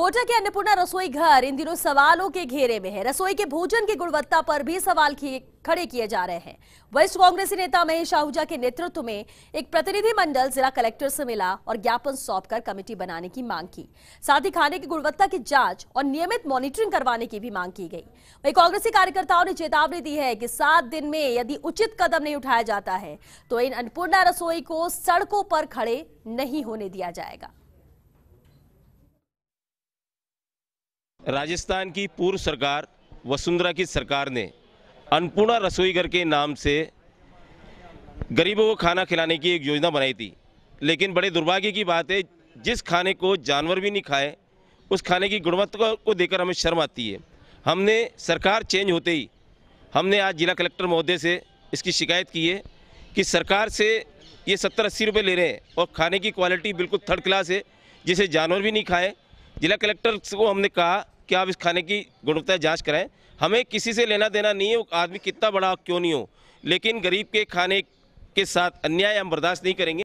कोटा के अन्नपूर्णा रसोई घर इन दिनों सवालों के घेरे में है रसोई के भोजन की गुणवत्ता पर भी सवाल किए खड़े किए जा रहे हैं वरिष्ठ कांग्रेसी नेता महेश आहूजा के नेतृत्व में एक प्रतिनिधि मंडल जिला कलेक्टर से मिला और ज्ञापन सौंपकर कमेटी बनाने की मांग की साथ ही खाने की गुणवत्ता की जांच और नियमित मॉनिटरिंग करवाने की भी मांग की गई वही कांग्रेसी कार्यकर्ताओं ने चेतावनी दी है कि सात दिन में यदि उचित कदम नहीं उठाया जाता है तो इन अन्नपूर्णा रसोई को सड़कों पर खड़े नहीं होने दिया जाएगा राजस्थान की पूर्व सरकार वसुंधरा की सरकार ने अन्नपूर्णा रसोई घर के नाम से गरीबों को खाना खिलाने की एक योजना बनाई थी लेकिन बड़े दुर्भाग्य की बात है जिस खाने को जानवर भी नहीं खाए उस खाने की गुणवत्ता को देखकर हमें शर्म आती है हमने सरकार चेंज होते ही हमने आज जिला कलेक्टर महोदय से इसकी शिकायत की है कि सरकार से ये सत्तर अस्सी रुपये ले रहे हैं और खाने की क्वालिटी बिल्कुल थर्ड क्लास है जिसे जानवर भी नहीं खाएँ जिला कलेक्टर को हमने कहा कि आप इस खाने की गुणवत्ता जांच कराएं हमें किसी से लेना देना नहीं है आदमी कितना बड़ा क्यों नहीं हो लेकिन गरीब के खाने के साथ अन्याय हम बर्दाश्त नहीं करेंगे